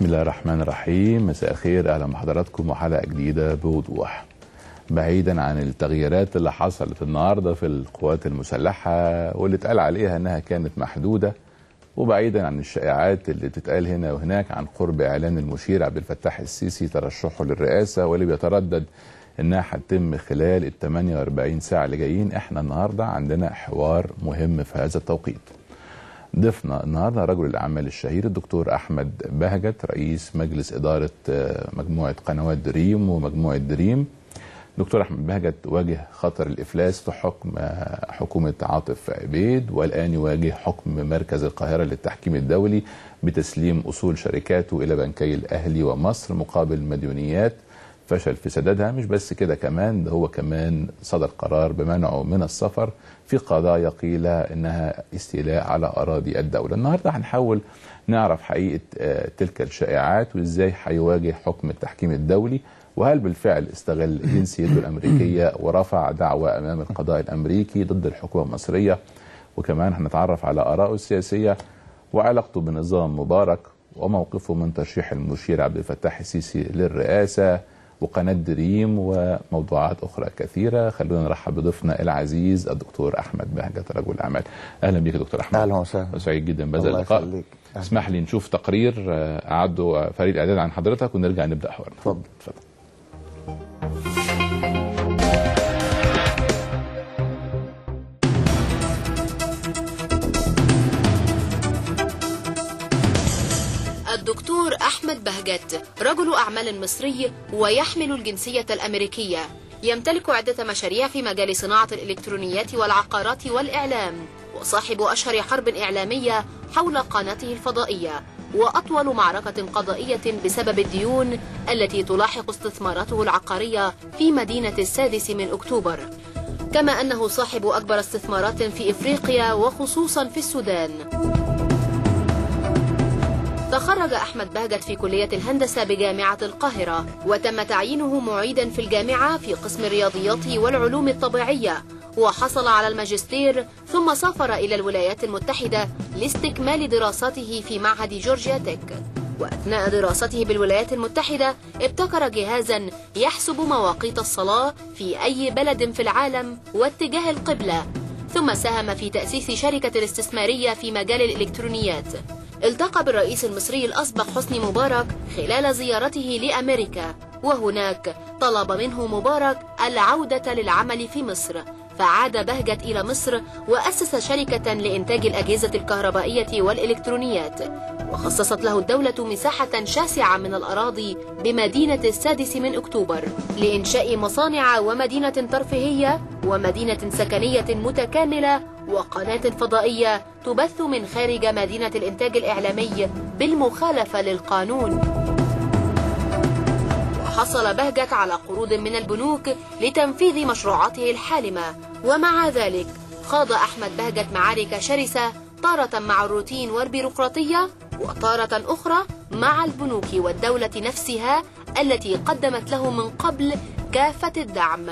بسم الله الرحمن الرحيم مساء الخير اهلا بحضراتكم وحلقه جديده بوضوح بعيدا عن التغييرات اللي حصلت النهارده في القوات المسلحه واللي اتقال عليها انها كانت محدوده وبعيدا عن الشائعات اللي بتتقال هنا وهناك عن قرب اعلان المشير عبد الفتاح السيسي ترشحه للرئاسه واللي بيتردد انها هتتم خلال ال 48 ساعه اللي جايين احنا النهارده عندنا حوار مهم في هذا التوقيت ضيفنا النهارده رجل الاعمال الشهير الدكتور احمد بهجت رئيس مجلس اداره آه، مجموعه قنوات دريم ومجموعه دريم دكتور احمد بهجت واجه خطر الافلاس في حكم آه، حكومه عاطف عبيد والان يواجه حكم مركز القاهره للتحكيم الدولي بتسليم اصول شركاته الى بنكي الاهلي ومصر مقابل مديونيات فشل في سدادها مش بس كده كمان ده هو كمان صدر قرار بمنعه من السفر في قضايا قيل انها استيلاء على اراضي الدوله النهارده هنحاول نعرف حقيقه آه، تلك الشائعات وازاي هيواجه حكم التحكيم الدولي وهل بالفعل استغل جنسيته الامريكيه ورفع دعوى امام القضاء الامريكي ضد الحكومه المصريه وكمان هنتعرف على ارائه السياسيه وعلاقته بنظام مبارك وموقفه من ترشيح المشير عبد الفتاح السيسي للرئاسه وقناة دريم وموضوعات أخرى كثيرة خلونا نرحب بضيفنا العزيز الدكتور أحمد بهجة رجل الأعمال أهلا بك دكتور أحمد أهلا وسهلا سعيد جدا بهذا اللقاء اسمح لي نشوف تقرير أعده فريق الإعداد عن حضرتك ونرجع نبدأ حوارنا تفضل تفضل أحمد بهجت رجل أعمال مصري ويحمل الجنسية الأمريكية يمتلك عدة مشاريع في مجال صناعة الإلكترونيات والعقارات والإعلام وصاحب أشهر حرب إعلامية حول قناته الفضائية وأطول معركة قضائية بسبب الديون التي تلاحق استثماراته العقارية في مدينة السادس من أكتوبر كما أنه صاحب أكبر استثمارات في إفريقيا وخصوصا في السودان تخرج أحمد بهجت في كلية الهندسة بجامعة القاهرة وتم تعيينه معيدا في الجامعة في قسم الرياضيات والعلوم الطبيعية وحصل على الماجستير ثم سافر إلى الولايات المتحدة لاستكمال دراساته في معهد جورجيا تك وأثناء دراسته بالولايات المتحدة ابتكر جهازا يحسب مواقيت الصلاة في أي بلد في العالم واتجاه القبلة ثم ساهم في تأسيس شركة استثمارية في مجال الإلكترونيات التقى بالرئيس المصري الأسبق حسني مبارك خلال زيارته لأمريكا وهناك طلب منه مبارك العودة للعمل في مصر فعاد بهجت إلى مصر وأسس شركة لإنتاج الأجهزة الكهربائية والإلكترونيات وخصصت له الدولة مساحة شاسعة من الأراضي بمدينة السادس من أكتوبر لإنشاء مصانع ومدينة ترفيهية ومدينة سكنية متكاملة وقناة فضائية تبث من خارج مدينة الإنتاج الإعلامي بالمخالفة للقانون وحصل بهجت على قروض من البنوك لتنفيذ مشروعاته الحالمة ومع ذلك خاض أحمد بهجت معارك شرسة تارة مع الروتين والبيروقراطية وتارة أخرى مع البنوك والدولة نفسها التي قدمت له من قبل كافة الدعم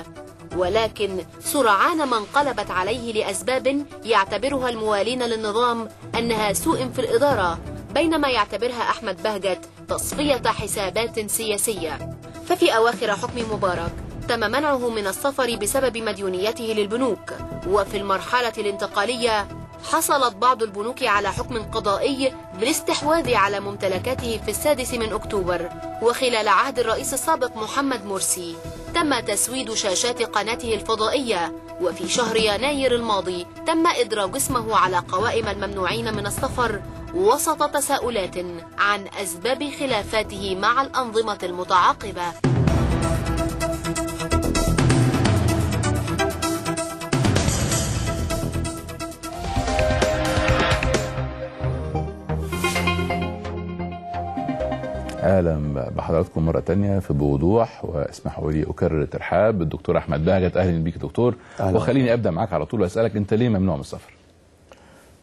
ولكن سرعان ما انقلبت عليه لأسباب يعتبرها الموالين للنظام أنها سوء في الإدارة بينما يعتبرها أحمد بهجت تصفية حسابات سياسية ففي أواخر حكم مبارك تم منعه من السفر بسبب مديونيته للبنوك وفي المرحلة الانتقالية حصلت بعض البنوك على حكم قضائي بالاستحواذ على ممتلكاته في السادس من أكتوبر وخلال عهد الرئيس السابق محمد مرسي تم تسويد شاشات قناته الفضائية وفي شهر يناير الماضي تم إدراج اسمه على قوائم الممنوعين من السفر وسط تساؤلات عن أسباب خلافاته مع الأنظمة المتعاقبة اهلا بحضراتكم مرة تانية في بوضوح واسمحوا لي أكرر الترحاب بالدكتور أحمد بهجت أهلا بيك دكتور أهلا. وخليني أبدأ معاك على طول وأسألك أنت ليه ممنوع من السفر؟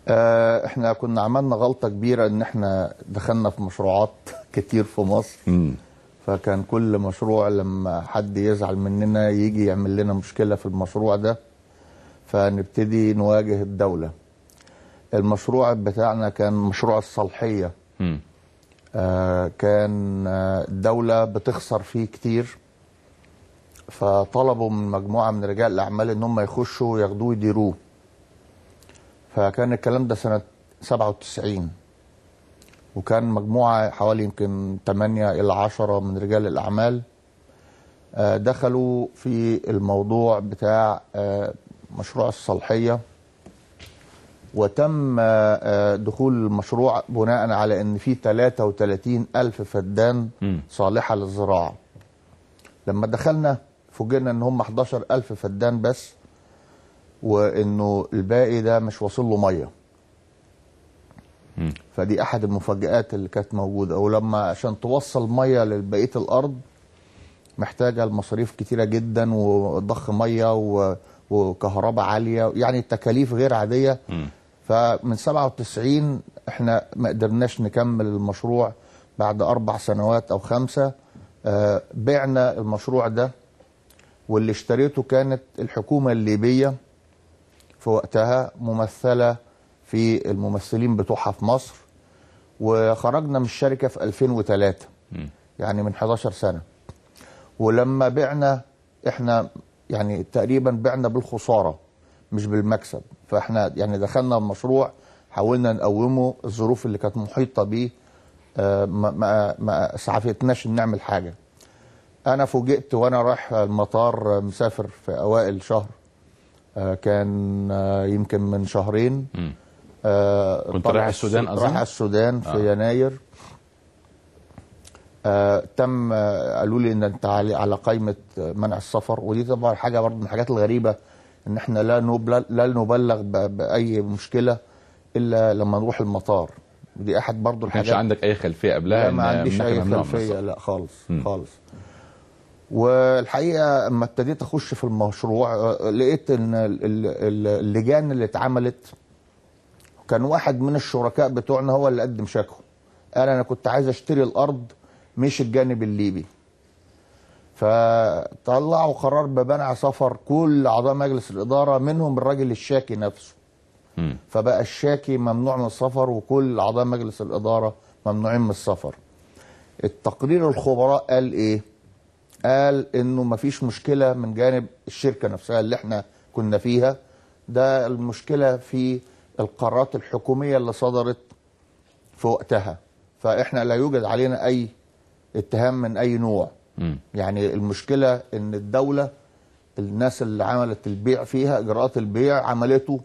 آه احنا كنا عملنا غلطة كبيرة إن احنا دخلنا في مشروعات كتير في مصر م. فكان كل مشروع لما حد يزعل مننا يجي يعمل لنا مشكلة في المشروع ده فنبتدي نواجه الدولة المشروع بتاعنا كان مشروع الصالحية آه، كان آه، الدولة بتخسر فيه كتير فطلبوا من مجموعة من رجال الأعمال إن هم يخشوا ياخدوه يديروه فكان الكلام ده سنة 97 وكان مجموعة حوالي يمكن 8 إلى 10 من رجال الأعمال آه، دخلوا في الموضوع بتاع مشروع الصالحية وتم آه، آه، دخول المشروع بناء على ان في 33 الف فدان صالحه للزراعه لما دخلنا فوجئنا ان هم 11 الف فدان بس وانه الباقي ده مش واصل له ميه فدي احد المفاجآت اللي كانت موجوده ولما عشان توصل ميه لبقيه الارض محتاجه المصاريف كتيره جدا وضخ ميه و... وكهرباء عاليه يعني التكاليف غير عاديه م. فمن 97 احنا ما قدرناش نكمل المشروع بعد اربع سنوات او خمسه آه، بعنا المشروع ده واللي اشتريته كانت الحكومه الليبيه في وقتها ممثله في الممثلين بتوعها في مصر وخرجنا من الشركه في 2003 يعني من 11 سنه ولما بعنا احنا يعني تقريبا بعنا بالخساره مش بالمكسب فاحنا يعني دخلنا المشروع حاولنا نقومه الظروف اللي كانت محيطه بيه آه، ما ما اسعفتناش نعمل حاجه انا فوجئت وانا رايح المطار مسافر في اوائل شهر آه، كان آه، يمكن من شهرين كنت رايح السودان اظن رايح السودان في آه. يناير آه تم قالوا لي ان انت على قائمه منع السفر ودي طبعا حاجه برضه من الحاجات الغريبه ان احنا لا لا نبلغ باي مشكله الا لما نروح المطار دي احد برضو الحاجات ما كانش عندك اي خلفيه قبلها لا ما عنديش اي خلفيه لا خالص م. خالص والحقيقه اما ابتديت اخش في المشروع آه، لقيت ان اللجان اللي اتعملت كان واحد من الشركاء بتوعنا هو اللي قدم شكوى قال انا كنت عايز اشتري الارض مش الجانب الليبي فطلعوا قرار بمنع سفر كل اعضاء مجلس الاداره منهم الراجل الشاكي نفسه فبقى الشاكي ممنوع من السفر وكل اعضاء مجلس الاداره ممنوعين من السفر التقرير الخبراء قال ايه قال انه مفيش مشكله من جانب الشركه نفسها اللي احنا كنا فيها ده المشكله في القرارات الحكوميه اللي صدرت في وقتها فاحنا لا يوجد علينا اي اتهام من اي نوع م. يعني المشكله ان الدوله الناس اللي عملت البيع فيها اجراءات البيع عملته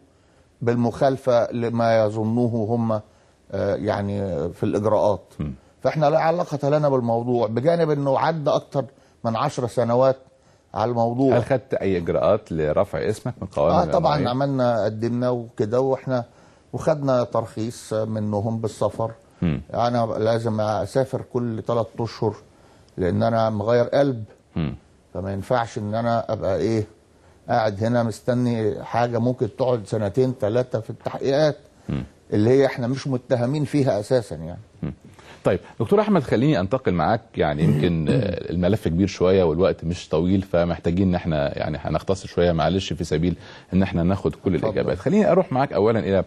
بالمخالفه لما يظنوه هم آه، يعني في الاجراءات م. فاحنا لا علاقه لنا بالموضوع بجانب انه عدى اكتر من عشر سنوات على الموضوع هل خدت اي اجراءات لرفع اسمك من قوائم اه طبعا الجمعية؟ عملنا قدمنا وكده واحنا وخدنا ترخيص منهم بالسفر م. انا لازم اسافر كل ثلاث اشهر لان انا مغير قلب فما ينفعش ان انا ابقى ايه قاعد هنا مستني حاجه ممكن تقعد سنتين ثلاثه في التحقيقات اللي هي احنا مش متهمين فيها اساسا يعني طيب دكتور احمد خليني انتقل معاك يعني يمكن الملف كبير شويه والوقت مش طويل فمحتاجين ان احنا يعني هنختصر شويه معلش في سبيل ان احنا ناخد كل الاجابات خليني اروح معاك اولا الى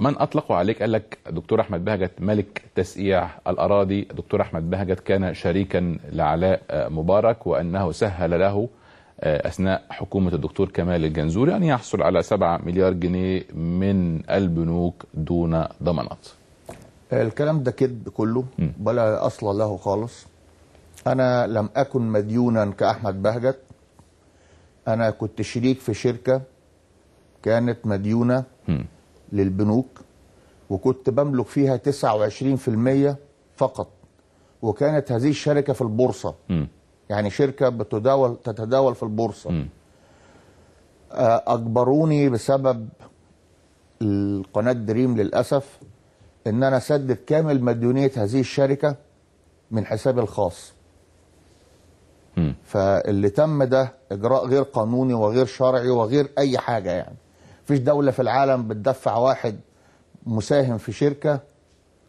من اطلقوا عليك قال لك دكتور احمد بهجت ملك تسقيع الاراضي دكتور احمد بهجت كان شريكا لعلاء مبارك وانه سهل له آه، اثناء حكومه الدكتور كمال الجنزوري ان يحصل على 7 مليار جنيه من البنوك دون ضمانات آه، الكلام ده كذب كله ولا اصل له خالص انا لم اكن مديونا كاحمد بهجت انا كنت شريك في شركه كانت مديونه للبنوك وكنت بملك فيها 29% فقط وكانت هذه الشركة في البورصة م. يعني شركة بتداول تتداول في البورصة م. آه، أجبروني بسبب القناة دريم للأسف إن أنا أسدد كامل مديونية هذه الشركة من حسابي الخاص م. فاللي تم ده إجراء غير قانوني وغير شرعي وغير أي حاجة يعني فيش دولة في العالم بتدفع واحد مساهم في شركة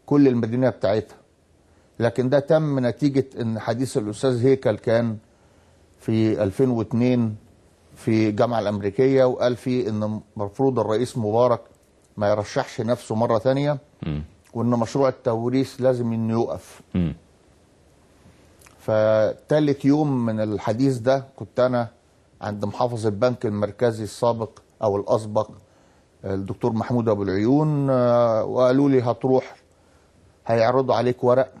كل المدينة بتاعتها لكن ده تم نتيجة ان حديث الأستاذ هيكل كان في 2002 في الجامعة الأمريكية وقال فيه ان المفروض الرئيس مبارك ما يرشحش نفسه مرة ثانية وان مشروع التوريث لازم انه يوقف فتالت يوم من الحديث ده كنت انا عند محافظ البنك المركزي السابق او الاسبق الدكتور محمود ابو العيون آه، وقالوا لي هتروح هيعرضوا عليك ورق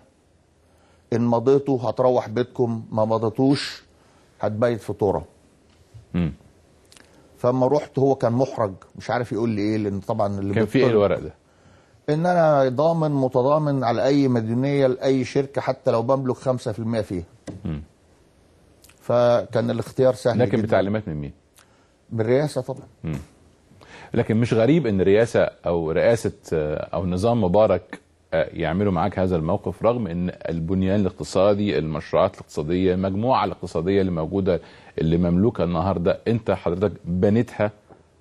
ان مضيته هتروح بيتكم ما مضيتوش هتبيت في ترى فما رحت هو كان محرج مش عارف يقول لي ايه لان طبعا اللي كان في ايه الورق ده ان انا ضامن متضامن على اي مديونيه لاي شركه حتى لو بملك 5% فيها م. فكان الاختيار سهل لكن بتعليمات من مين بالرئاسه طبعا م. لكن مش غريب ان الرئاسه او رئاسه آه، او نظام مبارك آه، يعملوا معاك هذا الموقف رغم ان البنيان الاقتصادي المشروعات الاقتصاديه المجموعه الاقتصاديه اللي موجوده اللي مملوكه النهارده انت حضرتك بنيتها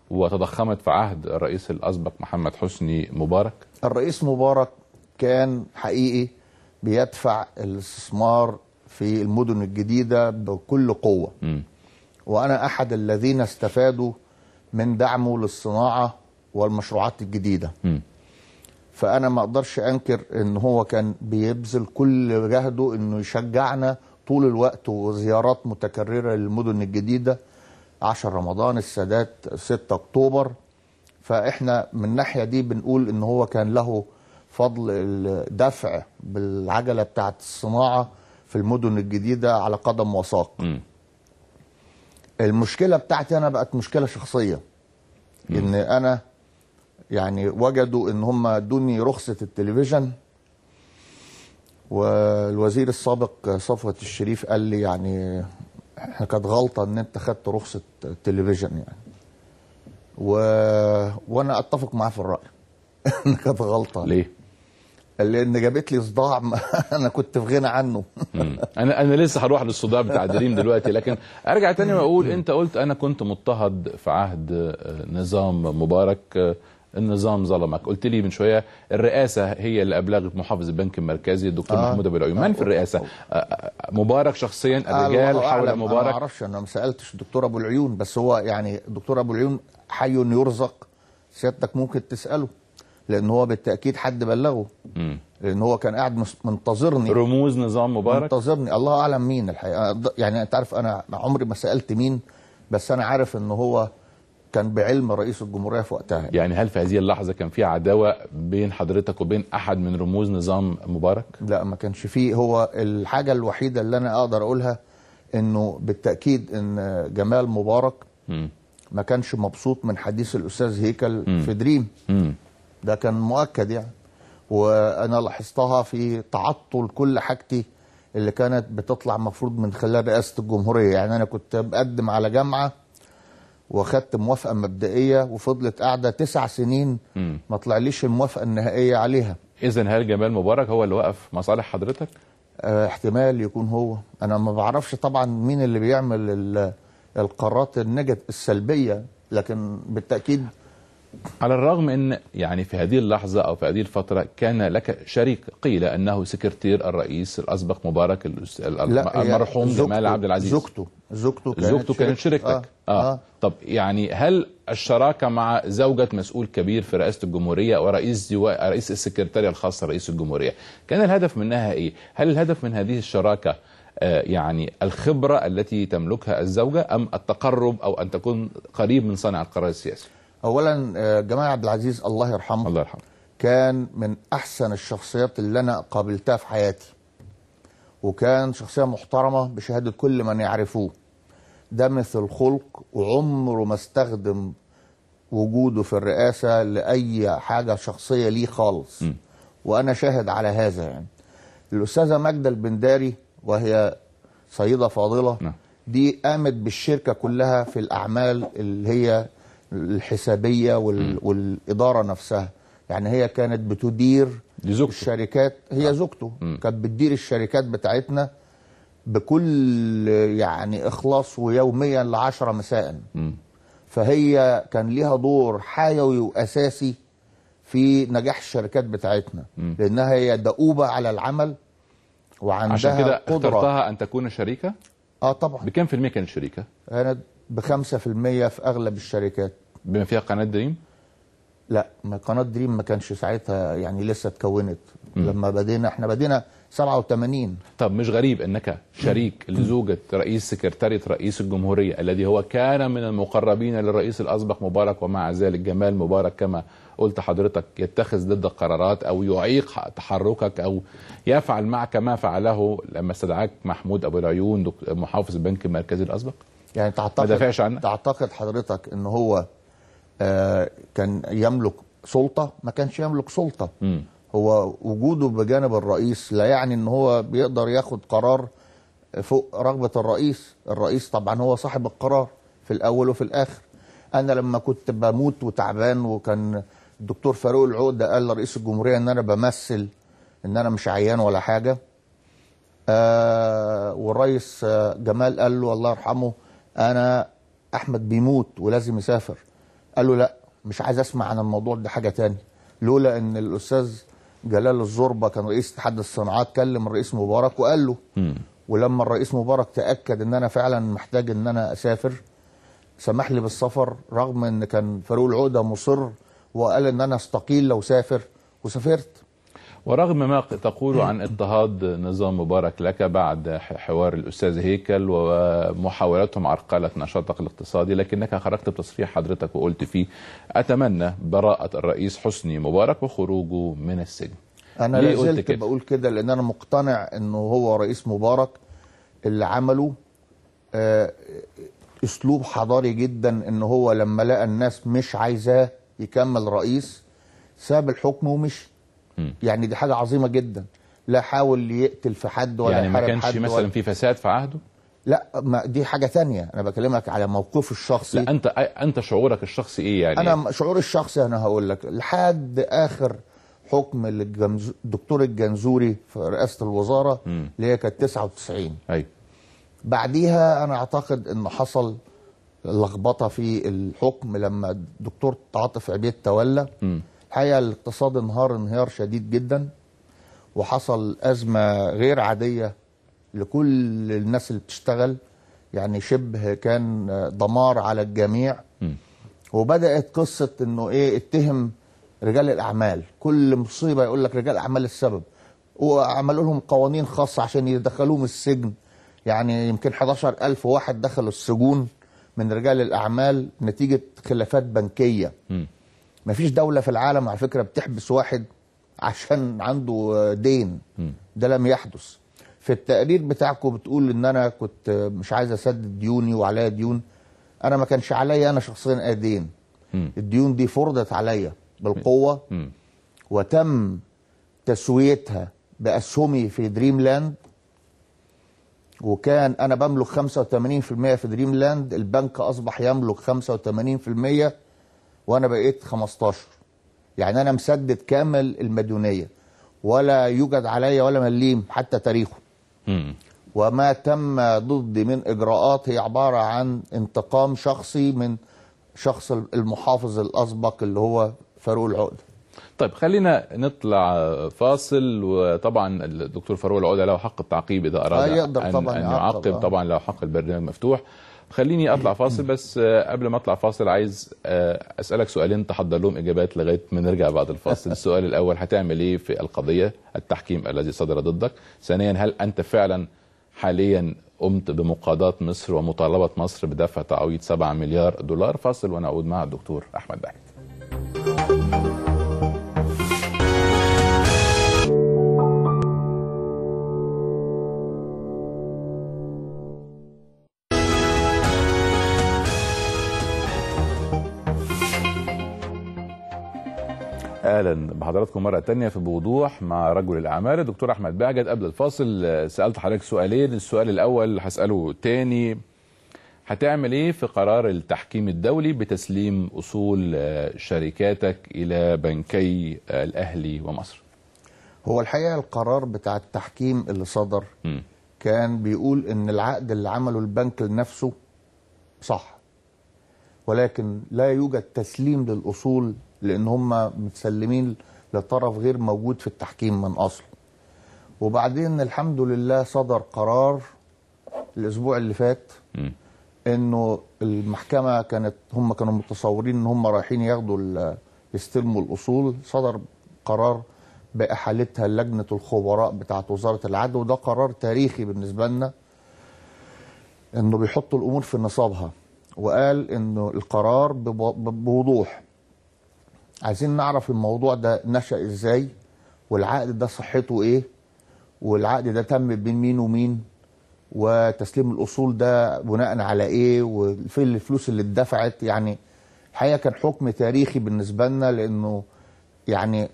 وتضخمت في عهد الرئيس الاسبق محمد حسني مبارك الرئيس مبارك كان حقيقي بيدفع الاستثمار في المدن الجديده بكل قوه م. وأنا أحد الذين استفادوا من دعمه للصناعة والمشروعات الجديدة م. فأنا ما أقدرش أنكر إن هو كان بيبذل كل جهده إنه يشجعنا طول الوقت وزيارات متكررة للمدن الجديدة 10 رمضان السادات 6 أكتوبر فإحنا من الناحية دي بنقول إن هو كان له فضل الدفع بالعجلة بتاعت الصناعة في المدن الجديدة على قدم وساق المشكله بتاعتي انا بقت مشكله شخصيه ان انا يعني وجدوا ان هم ادوني رخصه التلفزيون والوزير السابق صفوه الشريف قال لي يعني احنا كانت غلطه ان انت خدت رخصه التلفزيون يعني و... وانا اتفق معاه في الراي كانت غلطه ليه لان جابت لي صداع انا كنت في غنى عنه انا انا لسه هروح للصداع بتاع دريم دلوقتي لكن ارجع تاني واقول انت قلت انا كنت مضطهد في عهد آه، نظام مبارك آه، النظام ظلمك قلت لي من شويه الرئاسه هي اللي ابلغت محافظ البنك المركزي الدكتور آه. محمود ابو العيون من في آه. الرئاسه آه مبارك شخصيا الرجال حول مبارك انا ما اعرفش انا ما سالتش الدكتور ابو العيون بس هو يعني الدكتور ابو العيون حي يرزق سيادتك ممكن تساله لان هو بالتاكيد حد بلغه مم. لان هو كان قاعد منتظرني رموز نظام مبارك منتظرني الله اعلم مين الحقيقه يعني انت عارف انا عمري ما سالت مين بس انا عارف ان هو كان بعلم رئيس الجمهوريه في وقتها يعني هل في هذه اللحظه كان في عداوه بين حضرتك وبين احد من رموز نظام مبارك لا ما كانش فيه هو الحاجه الوحيده اللي انا اقدر اقولها انه بالتاكيد ان جمال مبارك م. ما كانش مبسوط من حديث الاستاذ هيكل م. في دريم م. ده كان مؤكد يعني وانا لاحظتها في تعطل كل حاجتي اللي كانت بتطلع المفروض من خلال رئاسه الجمهوريه يعني انا كنت بقدم على جامعه واخدت موافقه مبدئيه وفضلت قاعده تسع سنين ما طلعليش الموافقه النهائيه عليها اذا هل جمال مبارك هو اللي وقف مصالح حضرتك اه احتمال يكون هو انا ما بعرفش طبعا مين اللي بيعمل القرارات النجد السلبيه لكن بالتاكيد على الرغم ان يعني في هذه اللحظه او في هذه الفتره كان لك شريك قيل انه سكرتير الرئيس الاسبق مبارك المرحوم جمال عبد العزيز زوجته زوجته كانت زوجته كانت شريكتك آه. آه. آه. طب يعني هل الشراكه مع زوجة مسؤول كبير في رئاسه الجمهوريه ورئيس ديو... رئيس السكرتاريه الخاصه رئيس الجمهوريه كان الهدف منها ايه هل الهدف من هذه الشراكه آه، يعني الخبرة التي تملكها الزوجة أم التقرب أو أن تكون قريب من صانع القرار السياسي اولا آه، جمال عبد العزيز الله يرحمه الله يرحمه كان من احسن الشخصيات اللي انا قابلتها في حياتي وكان شخصيه محترمه بشهاده كل من يعرفوه ده مثل الخلق وعمره ما استخدم وجوده في الرئاسه لاي حاجه شخصيه ليه خالص م. وانا شاهد على هذا يعني الاستاذه ماجده البنداري وهي سيده فاضله م. نعم. دي قامت بالشركه كلها في الاعمال اللي هي الحسابيه وال... والاداره نفسها يعني هي كانت بتدير زوجته. الشركات هي آه. زوجته كانت بتدير الشركات بتاعتنا بكل يعني اخلاص ويوميا لعشرة مساء م. فهي كان ليها دور حيوي واساسي في نجاح الشركات بتاعتنا م. لانها هي دؤوبه على العمل وعندها عشان كده قدرة. اخترتها ان تكون شريكه اه طبعا بكم في المية كانت شريكه انا ب 5% في اغلب الشركات بما فيها قناه دريم؟ لا ما قناه دريم ما كانش ساعتها يعني لسه اتكونت لما بدينا احنا بدينا 87 طب مش غريب انك شريك لزوجة رئيس سكرتارية رئيس الجمهورية الذي هو كان من المقربين للرئيس الأسبق مبارك ومع ذلك جمال مبارك كما قلت حضرتك يتخذ ضد قرارات أو يعيق تحركك أو يفعل معك ما فعله لما استدعاك محمود أبو العيون محافظ البنك المركزي الأسبق يعني تعتقد ما تعتقد حضرتك ان هو آه كان يملك سلطه ما كانش يملك سلطه م. هو وجوده بجانب الرئيس لا يعني ان هو بيقدر ياخد قرار فوق رغبه الرئيس الرئيس طبعا هو صاحب القرار في الاول وفي الاخر انا لما كنت بموت وتعبان وكان الدكتور فاروق العقده قال لرئيس الجمهوريه ان انا بمثل ان انا مش عيان ولا حاجه آه والرئيس آه، جمال قال له الله يرحمه انا احمد بيموت ولازم يسافر قال له لا مش عايز اسمع عن الموضوع ده حاجه تاني لولا ان الاستاذ جلال الزربه كان رئيس اتحاد الصناعات كلم الرئيس مبارك وقال له م. ولما الرئيس مبارك تاكد ان انا فعلا محتاج ان انا اسافر سمح لي بالسفر رغم ان كان فاروق العقده مصر وقال ان انا استقيل لو سافر وسافرت ورغم ما تقول عن اضطهاد نظام مبارك لك بعد حوار الأستاذ هيكل ومحاولاتهم عرقلة نشاطك الاقتصادي لكنك خرجت بتصريح حضرتك وقلت فيه أتمنى براءة الرئيس حسني مبارك وخروجه من السجن أنا لازلت بقول كده لأن أنا مقتنع أنه هو رئيس مبارك اللي عمله آه اسلوب حضاري جدا ان هو لما لقى الناس مش عايزاه يكمل رئيس ساب الحكم ومشي يعني دي حاجه عظيمه جدا لا حاول يقتل في حد ولا يعني ما كانش حد مثلا ولا... في فساد في عهده لا ما دي حاجه ثانية انا بكلمك على موقفي الشخصي لا انت انت شعورك الشخصي ايه يعني انا شعوري الشخصي انا هقول لك لحد اخر حكم الدكتور الجنزوري في رئاسه الوزاره اللي هي كانت 99 ايوه بعديها انا اعتقد ان حصل لخبطه في الحكم لما الدكتور تعاطف عبيد تولى م. الحقيقه الاقتصاد انهار انهيار شديد جدا وحصل ازمه غير عاديه لكل الناس اللي بتشتغل يعني شبه كان دمار على الجميع م. وبدات قصه انه ايه اتهم رجال الاعمال كل مصيبه يقول لك رجال الاعمال السبب وعملوا لهم قوانين خاصه عشان يدخلوهم السجن يعني يمكن 11000 واحد دخلوا السجون من رجال الاعمال نتيجه خلافات بنكيه م. ما فيش دوله في العالم على فكره بتحبس واحد عشان عنده دين ده لم يحدث في التقرير بتاعكم بتقول ان انا كنت مش عايز اسدد ديوني وعليا ديون انا ما كانش عليا انا شخصيا دين الديون دي فرضت عليا بالقوه وتم تسويتها باسهمي في دريم لاند وكان انا بملك 85% في دريم لاند البنك اصبح يملك 85% وانا بقيت 15 يعني انا مسدد كامل المديونيه ولا يوجد عليا ولا مليم حتى تاريخه وما تم ضدي من اجراءات هي عباره عن انتقام شخصي من شخص المحافظ الاسبق اللي هو فاروق العقده طيب خلينا نطلع فاصل وطبعا الدكتور فاروق العقده له حق التعقيب اذا اراد آه يقدر أن, طبعا أن يعقب آه. طبعا, طبعا له حق البرنامج مفتوح خليني اطلع فاصل بس آه، قبل ما اطلع فاصل عايز آه، اسالك سؤالين تحضر لهم اجابات لغايه ما نرجع بعد الفاصل السؤال الاول هتعمل ايه في القضيه التحكيم الذي صدر ضدك ثانيا هل انت فعلا حاليا قمت بمقاضاة مصر ومطالبة مصر بدفع تعويض 7 مليار دولار فاصل ونعود مع الدكتور أحمد بحري اهلا بحضراتكم مره تانية في بوضوح مع رجل الاعمال الدكتور احمد بعجد قبل الفاصل آه، سالت حضرتك سؤالين السؤال الاول هساله تاني هتعمل ايه في قرار التحكيم الدولي بتسليم اصول آه، شركاتك الى بنكي الاهلي ومصر هو الحقيقه القرار بتاع التحكيم اللي صدر م. كان بيقول ان العقد اللي عمله البنك لنفسه صح ولكن لا يوجد تسليم للأصول لأن هم متسلمين لطرف غير موجود في التحكيم من أصله وبعدين الحمد لله صدر قرار الأسبوع اللي فات انه المحكمه كانت هم كانوا متصورين ان هم رايحين ياخدوا يستلموا الاصول صدر قرار باحالتها لجنه الخبراء بتاعه وزاره العدل وده قرار تاريخي بالنسبه لنا انه بيحطوا الامور في نصابها وقال انه القرار بوضوح عايزين نعرف الموضوع ده نشأ ازاي والعقد ده صحته ايه والعقد ده تم بين مين ومين وتسليم الاصول ده بناء على ايه وفين الفلوس اللي اتدفعت يعني الحقيقه كان حكم تاريخي بالنسبه لنا لانه يعني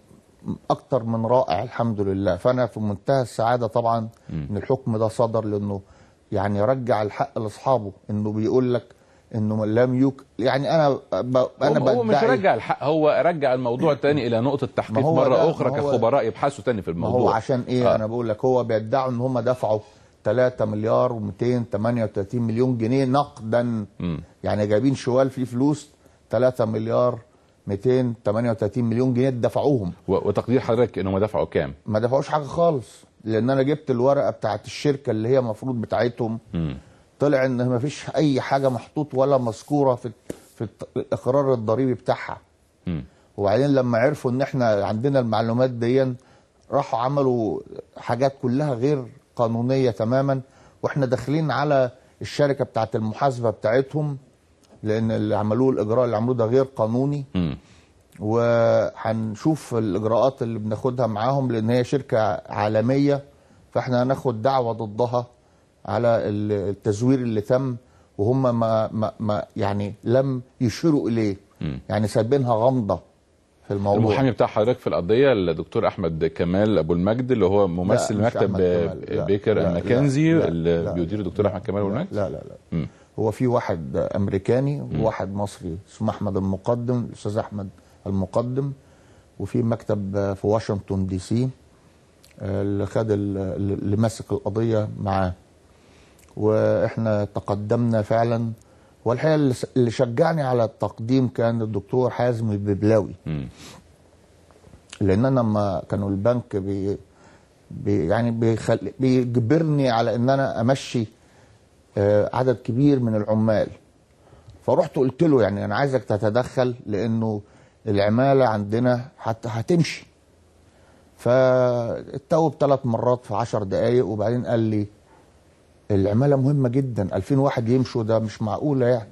اكتر من رائع الحمد لله فانا في منتهى السعاده طبعا ان الحكم ده صدر لانه يعني رجع الحق لاصحابه انه بيقول لك انه لم يك يعني انا ب... انا هو, هو مش رجع الحق هو رجع الموضوع إيه. تاني الى نقطه تحقيق مره اخرى كخبراء يبحثوا تاني في الموضوع هو عشان ايه آه. انا بقول لك هو بيدعوا ان هم دفعوا 3 مليار و238 مليون جنيه نقدا م. يعني جايبين شوال فيه فلوس 3 مليار 238 مليون جنيه دفعوهم وتقدير حضرتك ان هم دفعوا كام؟ ما دفعوش حاجه خالص لان انا جبت الورقه بتاعت الشركه اللي هي المفروض بتاعتهم م. طلع ان ما فيش اي حاجه محطوط ولا مذكوره في في الاقرار الضريبي بتاعها م. وبعدين لما عرفوا ان احنا عندنا المعلومات دي راحوا عملوا حاجات كلها غير قانونيه تماما واحنا داخلين على الشركه بتاعه المحاسبه بتاعتهم لان اللي عملوه الاجراء اللي عملوه ده غير قانوني وهنشوف الاجراءات اللي بناخدها معاهم لان هي شركه عالميه فاحنا هناخد دعوه ضدها على التزوير اللي تم وهم ما, ما, ما يعني لم يشيروا اليه م. يعني سايبينها غامضه في الموضوع المحامي بتاع حضرتك في القضيه الدكتور احمد كمال ابو المجد اللي هو ممثل مكتب بيكر ماكنزي اللي بيدير الدكتور احمد كمال ابو المجد لا لا لا م. هو في واحد امريكاني وواحد مصري اسمه احمد المقدم الاستاذ احمد المقدم وفي مكتب في واشنطن دي سي آه، اللي خد اللي ماسك القضيه معاه واحنا تقدمنا فعلا والحقيقه اللي شجعني على التقديم كان الدكتور حازم الببلاوي لان انا لما كانوا البنك بي بي يعني بيخل... بيجبرني على ان انا امشي آه، عدد كبير من العمال فرحت قلت له يعني انا عايزك تتدخل لانه العماله عندنا حتى هتمشي فاتوب ثلاث مرات في عشر دقائق وبعدين قال لي العماله مهمه جدا 2000 واحد يمشوا ده مش معقوله يعني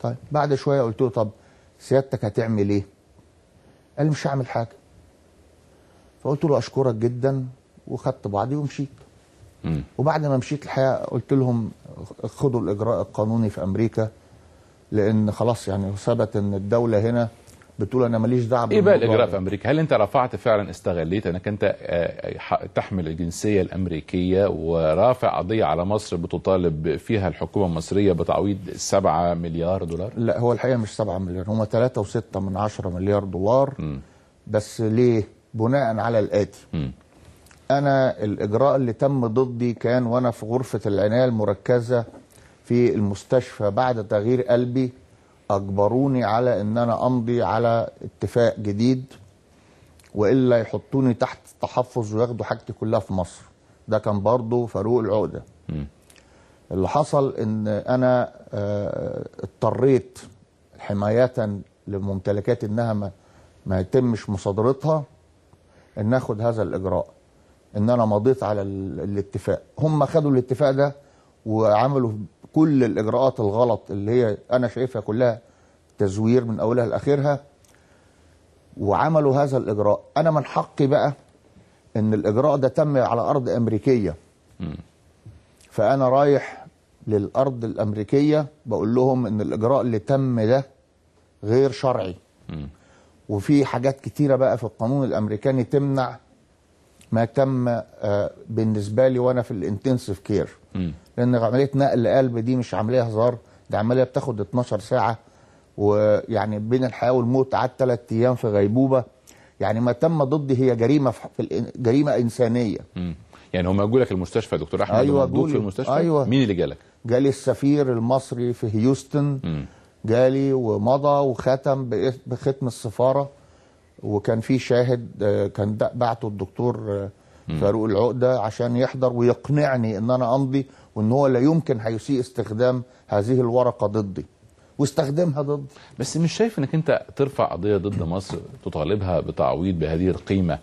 طيب بعد شويه قلت له طب سيادتك هتعمل ايه؟ قال لي مش هعمل حاجه فقلت له اشكرك جدا وخدت بعضي ومشيت وبعد ما مشيت الحقيقه قلت لهم خدوا الاجراء القانوني في امريكا لان خلاص يعني ثبت ان الدوله هنا بتقول انا ماليش دعوه ايه بقى الاجراء في امريكا؟ هل انت رفعت فعلا استغليت انك انت آه، تحمل الجنسيه الامريكيه ورافع قضيه على مصر بتطالب فيها الحكومه المصريه بتعويض 7 مليار دولار؟ لا هو الحقيقه مش 7 مليار هم 3.6 من 10 مليار دولار م. بس ليه؟ بناء على الاتي م. انا الاجراء اللي تم ضدي كان وانا في غرفه العنايه المركزه في المستشفى بعد تغيير قلبي اجبروني على ان انا امضي على اتفاق جديد والا يحطوني تحت تحفظ وياخدوا حاجتي كلها في مصر ده كان برضه فاروق العقده اللي حصل ان انا آه، اضطريت حمايه لممتلكات انها ما, ما يتمش مصادرتها ان اخد هذا الاجراء ان انا مضيت على الاتفاق هم خدوا الاتفاق ده وعملوا كل الاجراءات الغلط اللي هي انا شايفها كلها تزوير من اولها لاخرها وعملوا هذا الاجراء انا من حقي بقى ان الاجراء ده تم على ارض امريكيه فانا رايح للارض الامريكيه بقول لهم ان الاجراء اللي تم ده غير شرعي وفي حاجات كتيره بقى في القانون الامريكاني تمنع ما تم آه، بالنسبه لي وانا في الانتنسيف كير لان عمليه نقل قلب دي مش عمليه هزار دي عمليه بتاخد 12 ساعه ويعني بين الحياه والموت قعد ثلاث ايام في غيبوبه يعني ما تم ضدي هي جريمه في جريمه انسانيه مم. يعني هم جوا لك المستشفى دكتور احمد أيوة موجود في المستشفى أيوة. مين اللي جالك جالي السفير المصري في هيوستن مم. جالي ومضى وختم بختم السفاره وكان في شاهد آه، كان بعته الدكتور آه، فاروق العقده عشان يحضر ويقنعني ان انا امضي وان هو لا يمكن هيسيء استخدام هذه الورقه ضدي واستخدمها ضد بس مش شايف انك انت ترفع قضيه ضد مصر تطالبها بتعويض بهذه القيمه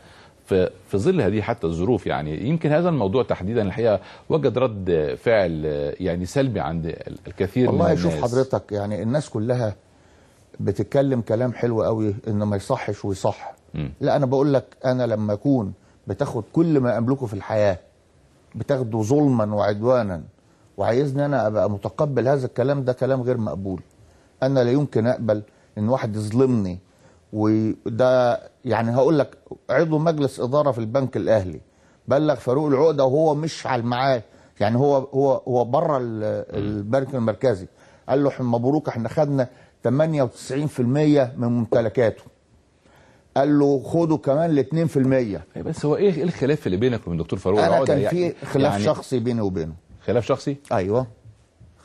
في في ظل هذه حتى الظروف يعني يمكن هذا الموضوع تحديدا الحقيقه وجد رد فعل يعني سلبي عند الكثير من الناس والله شوف حضرتك يعني الناس كلها بتتكلم كلام حلو قوي ان ما يصحش ويصح م. لا انا بقول لك انا لما اكون بتاخد كل ما املكه في الحياه بتاخده ظلما وعدوانا وعايزني انا ابقى متقبل هذا الكلام ده كلام غير مقبول انا لا يمكن اقبل ان واحد يظلمني وده يعني هقول لك عضو مجلس اداره في البنك الاهلي بلغ فاروق العقده وهو مش على معاه يعني هو هو هو بره البنك المركزي قال له مبروك احنا خدنا 98% من ممتلكاته قال له خدوا كمان ل 2% إيه، بس هو إيه،, ايه الخلاف اللي بينك وبين الدكتور فاروق انا كان في يعني؟ خلاف يعني شخصي بيني وبينه خلاف شخصي ايوه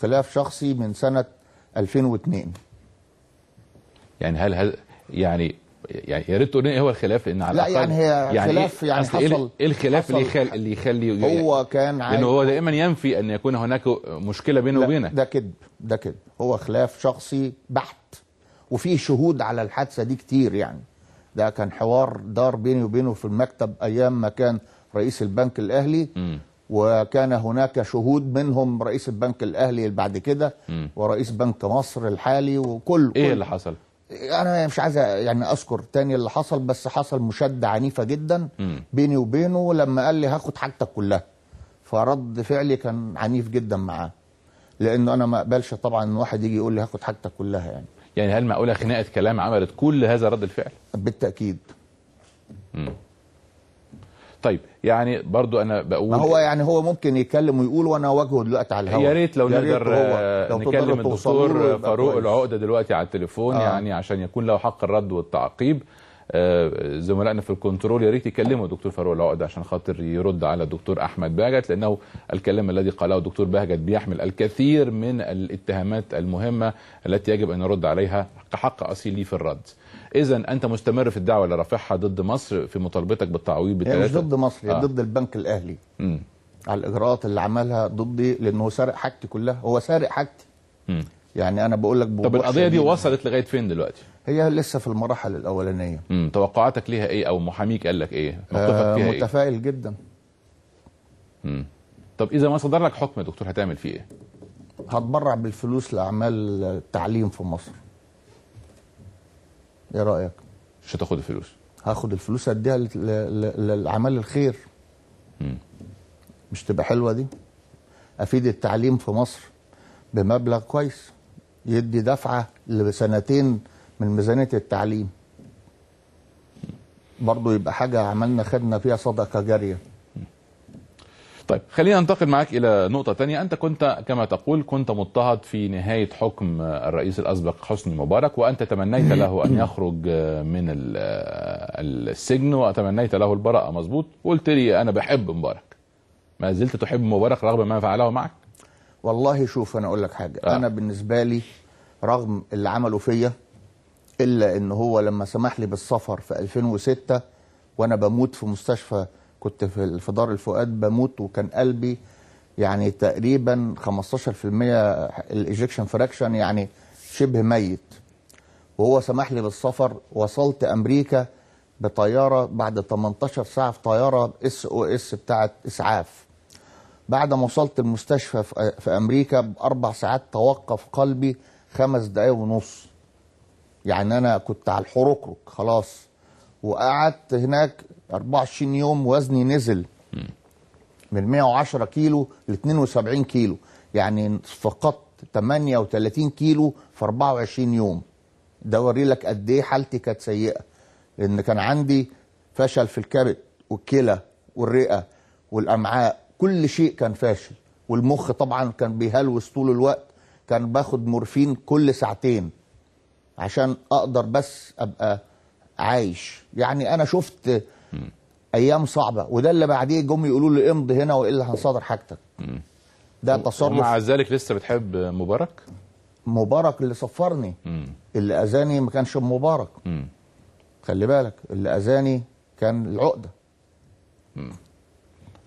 خلاف شخصي من سنه 2002 يعني هل هل يعني يعني يا ريت تقول ايه هو الخلاف لان على لا يعني هي يعني إيه خلاف يعني حصل ايه الخلاف اللي يخلي اللي يخلي هو يعني كان عايز هو دائما ينفي ان يكون هناك مشكله بينه وبينك ده كذب ده كذب هو خلاف شخصي بحت وفي شهود على الحادثه دي كتير يعني ده كان حوار دار بيني وبينه في المكتب ايام ما كان رئيس البنك الاهلي م. وكان هناك شهود منهم رئيس البنك الاهلي بعد كده م. ورئيس بنك مصر الحالي وكل ايه كل اللي حصل انا مش عايز يعني اذكر تاني اللي حصل بس حصل مشاده عنيفه جدا م. بيني وبينه لما قال لي هاخد حاجتك كلها فرد فعلي كان عنيف جدا معاه لانه انا ما اقبلش طبعا ان واحد يجي يقول لي هاخد حاجتك كلها يعني يعني هل معقولة خناقة كلام عملت كل هذا رد الفعل بالتأكيد مم. طيب يعني برضو انا بقول ما هو يعني هو ممكن يتكلم ويقول وانا واجهه دلوقتي على الهواء يا ريت لو نقدر آه، لو نكلم الدكتور فاروق العقده دلوقتي على التليفون آه. يعني عشان يكون له حق الرد والتعقيب آه، زملائنا في الكنترول يا ريت يكلموا الدكتور فاروق العقد عشان خاطر يرد على الدكتور احمد بهجت لانه الكلام الذي قاله الدكتور بهجت بيحمل الكثير من الاتهامات المهمه التي يجب ان نرد عليها كحق اصيل لي في الرد. اذا انت مستمر في الدعوه اللي رافعها ضد مصر في مطالبتك بالتعويض بتاعتها مش ضد مصر آه. ضد البنك الاهلي م. على الاجراءات اللي عملها ضدي لانه سرق حاجتي كلها هو سارق حاجتي يعني انا بقول لك طب القضيه دي وصلت لغايه فين دلوقتي هي لسه في المراحل الاولانيه امم توقعاتك ليها ايه او محاميك قال لك ايه موقفك آه، فيها إيه؟ متفائل إيه؟ جدا امم طب اذا ما صدر لك حكم يا دكتور هتعمل فيه ايه هتبرع بالفلوس لاعمال التعليم في مصر ايه رايك مش هتاخد الفلوس هاخد الفلوس اديها للعمل الخير مم. مش تبقى حلوه دي افيد التعليم في مصر بمبلغ كويس يدي دفعه لسنتين من ميزانيه التعليم برضه يبقى حاجه عملنا خدنا فيها صدقه جاريه طيب خلينا ننتقل معاك الى نقطه تانية انت كنت كما تقول كنت مضطهد في نهايه حكم الرئيس الاسبق حسني مبارك وانت تمنيت له ان يخرج من السجن وتمنيت له البراءه مظبوط قلت لي انا بحب مبارك ما زلت تحب مبارك رغم ما فعله معك والله شوف انا اقول لك حاجه آه. انا بالنسبه لي رغم اللي عمله فيا الا ان هو لما سمح لي بالسفر في 2006 وانا بموت في مستشفى كنت في دار الفؤاد بموت وكان قلبي يعني تقريبا 15% الايجكشن فراكشن يعني شبه ميت وهو سمح لي بالسفر وصلت امريكا بطياره بعد 18 ساعه في طياره اس او اس بتاعه اسعاف بعد ما وصلت المستشفى في امريكا باربع ساعات توقف قلبي خمس دقايق ونص يعني انا كنت على الحركرك خلاص وقعدت هناك 24 يوم وزني نزل من 110 كيلو ل 72 كيلو يعني فقدت 38 كيلو في 24 يوم ده وري لك قد ايه حالتي كانت سيئه لان كان عندي فشل في الكبد والكلى والرئه والامعاء كل شيء كان فاشل والمخ طبعا كان بيهلوس طول الوقت كان باخد مورفين كل ساعتين عشان اقدر بس ابقى عايش يعني انا شفت ايام صعبه وده اللي بعديه جم يقولوا لي امضي هنا والا هنصادر حاجتك ده تصرف ومع ذلك لسه بتحب مبارك مبارك اللي صفرني مم. اللي اذاني ما كانش مبارك مم. خلي بالك اللي اذاني كان العقده مم.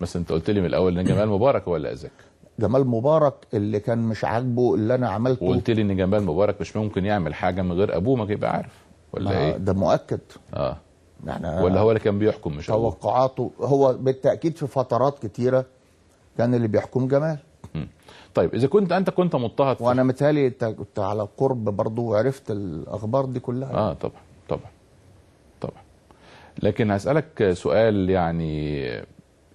بس انت قلت لي من الاول ان جمال مبارك هو اللي اذاك جمال مبارك اللي كان مش عاجبه اللي انا عملته وقلت لي ان جمال مبارك مش ممكن يعمل حاجه من غير ابوه ما يبقى عارف ولا ايه ده مؤكد اه يعني ولا هو اللي كان بيحكم مش توقعاته هو بالتاكيد في فترات كتيره كان اللي بيحكم جمال م. طيب اذا كنت انت كنت مضطهد وانا متهيألي انت كنت على قرب برضه وعرفت الاخبار دي كلها اه طبعا طبعا طبعا لكن هسالك سؤال يعني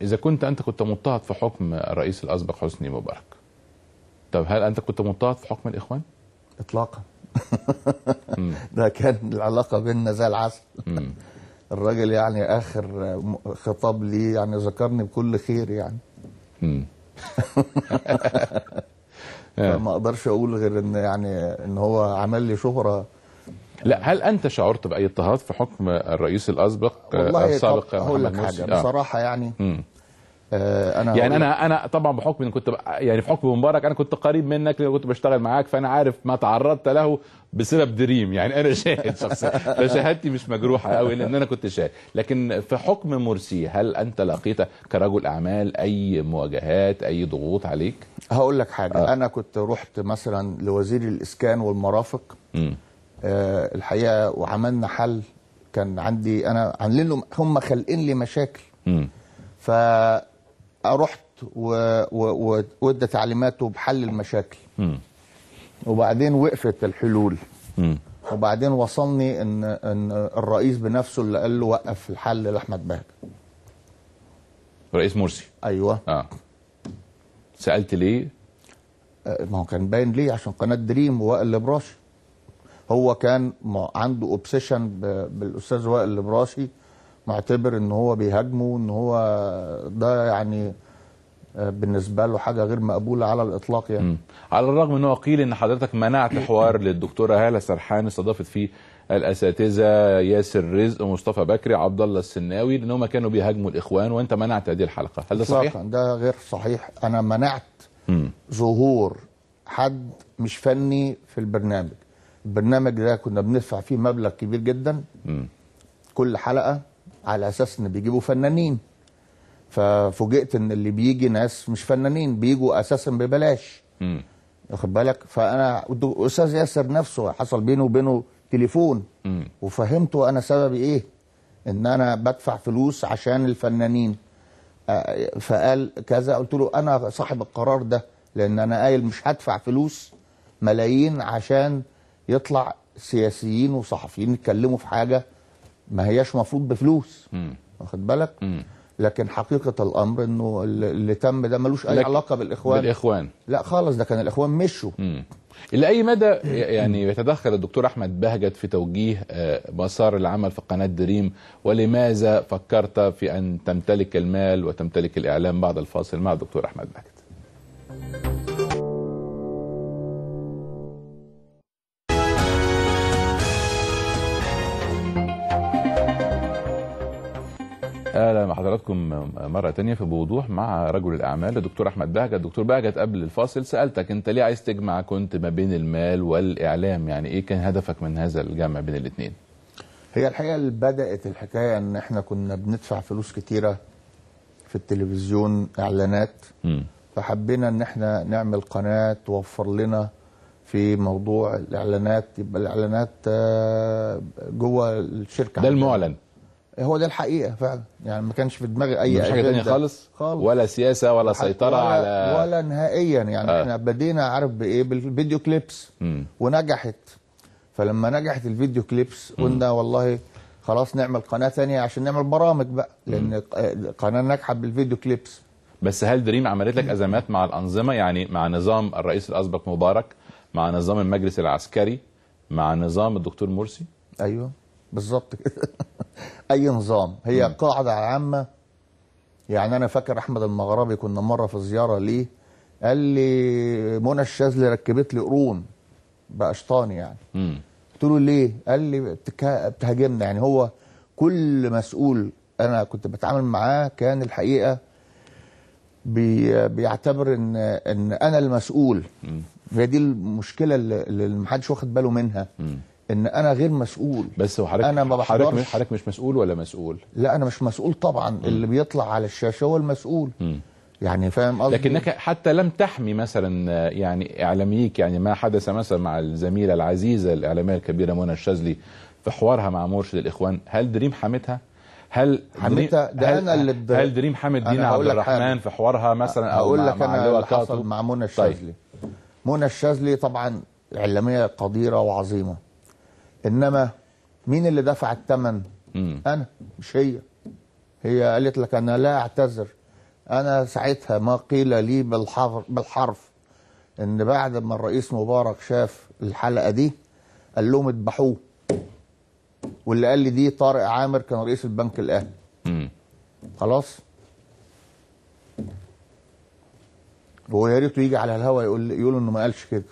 إذا كنت أنت كنت مضطهد في حكم الرئيس الأسبق حسني مبارك طب هل أنت كنت مضطهد في حكم الإخوان؟ إطلاقا ده كان العلاقة بيننا زي العسل الراجل يعني آخر خطاب لي يعني ذكرني بكل خير يعني آه. ما أقدرش أقول غير إن يعني إن هو عمل لي شهرة لا هل انت شعرت باي اضطهاد في حكم الرئيس الاسبق آه، والله السابق هقول لك حاجه آه. بصراحه يعني م. آه، انا يعني انا انا طبعا بحكم ان كنت يعني في حكم مبارك انا كنت قريب منك لان كنت بشتغل معاك فانا عارف ما تعرضت له بسبب دريم يعني انا شاهد شخصيا فشهادتي مش مجروحه قوي لان انا كنت شاهد لكن في حكم مرسي هل انت لقيت كرجل اعمال اي مواجهات اي ضغوط عليك هقول لك حاجه آه. انا كنت رحت مثلا لوزير الاسكان والمرافق م. آه، الحقيقه وعملنا حل كان عندي انا عاملين لهم هم خالقين لي مشاكل فرحت وادى تعليماته بحل المشاكل م. وبعدين وقفت الحلول م. وبعدين وصلني ان ان الرئيس بنفسه اللي قال له وقف الحل لاحمد بهجه رئيس مرسي ايوه اه سالت ليه آه، ما هو كان باين ليه عشان قناه دريم ووائل الابراشي هو كان عنده اوبسيشن بالاستاذ وائل البراسي معتبر ان هو بيهاجمه ان هو ده يعني آه، بالنسبه له حاجه غير مقبوله على الاطلاق يعني على الرغم ان هو قيل ان حضرتك منعت حوار للدكتوره هاله سرحان استضافت فيه الاساتذه ياسر رزق ومصطفى بكري عبد الله السناوي لان هم كانوا بيهاجموا الاخوان وانت منعت هذه الحلقه هل ده صحيح ده غير صحيح انا منعت ظهور حد مش فني في البرنامج البرنامج ده كنا بندفع فيه مبلغ كبير جدا م. كل حلقه على اساس ان بيجيبوا فنانين ففوجئت ان اللي بيجي ناس مش فنانين بيجوا اساسا ببلاش واخد بالك فانا استاذ ياسر نفسه حصل بينه وبينه تليفون وفهمته انا سببي ايه ان انا بدفع فلوس عشان الفنانين فقال كذا قلت له انا صاحب القرار ده لان انا قايل مش هدفع فلوس ملايين عشان يطلع سياسيين وصحفيين يتكلموا في حاجه ما هياش مفروض بفلوس واخد بالك م. لكن حقيقه الامر انه اللي تم ده ملوش اي علاقه بالاخوان بالاخوان لا خالص ده كان الاخوان مشوا الى اي مدى يعني يتدخل الدكتور احمد بهجت في توجيه آه، مسار العمل في قناه دريم ولماذا فكرت في ان تمتلك المال وتمتلك الاعلام بعد الفاصل مع الدكتور احمد بهجت حضراتكم مرة تانية في بوضوح مع رجل الأعمال الدكتور أحمد بهجت دكتور بهجت قبل الفاصل سألتك أنت ليه عايز تجمع كنت ما بين المال والإعلام يعني إيه كان هدفك من هذا الجمع بين الاثنين هي الحقيقة اللي بدأت الحكاية أن إحنا كنا بندفع فلوس كتيرة في التلفزيون إعلانات م. فحبينا أن إحنا نعمل قناة توفر لنا في موضوع الإعلانات يبقى الإعلانات آه، جوه الشركة ده المعلن هو ده الحقيقه فعلا يعني ما كانش في دماغي اي حاجه ثانيه خالص ولا سياسه ولا سيطره ولا على ولا نهائيا يعني آه. احنا بدينا عارف بايه بالفيديو كليبس م. ونجحت فلما نجحت الفيديو كليبس قلنا والله خلاص نعمل قناه ثانيه عشان نعمل برامج بقى لان القناه ناجحه بالفيديو كليبس بس هل دريم عملت لك ازمات مع الانظمه يعني مع نظام الرئيس الاسبق مبارك مع نظام المجلس العسكري مع نظام الدكتور مرسي ايوه بالظبط كده اي نظام هي م. قاعده عامه يعني انا فاكر احمد المغربي كنا مره في زياره ليه قال لي منى الشاذلي ركبت لي قرون بقشطان يعني م. قلت له ليه قال لي بتهاجمنا يعني هو كل مسؤول انا كنت بتعامل معاه كان الحقيقه بي بيعتبر ان ان انا المسؤول هي دي المشكله اللي محدش واخد باله منها م. ان انا غير مسؤول بس وحضرتك انا ما حضرتك حضرتك مش مسؤول ولا مسؤول لا انا مش مسؤول طبعا م. اللي بيطلع على الشاشه هو المسؤول م. يعني فاهم قصدي لكنك حتى لم تحمي مثلا يعني اعلاميك يعني ما حدث مثلا مع الزميله العزيزه الاعلاميه الكبيره منى الشاذلي في حوارها مع مرشد الاخوان هل دريم حمتها هل حمتها ده هل انا اللي ب... هل دريم حمد دينا عبد الرحمن في حوارها مثلا او اقول لك انا اللي حصل مع منى طيب. الشاذلي طيب. منى الشاذلي طبعا اعلاميه قديره وعظيمه انما مين اللي دفع الثمن انا مش هي هي قالت لك انا لا اعتذر انا ساعتها ما قيل لي بالحرف, بالحرف ان بعد ما الرئيس مبارك شاف الحلقه دي قال لهم اذبحوه واللي قال لي دي طارق عامر كان رئيس البنك الاهلي خلاص يا ريته يجي على الهوا يقول يقول انه ما قالش كده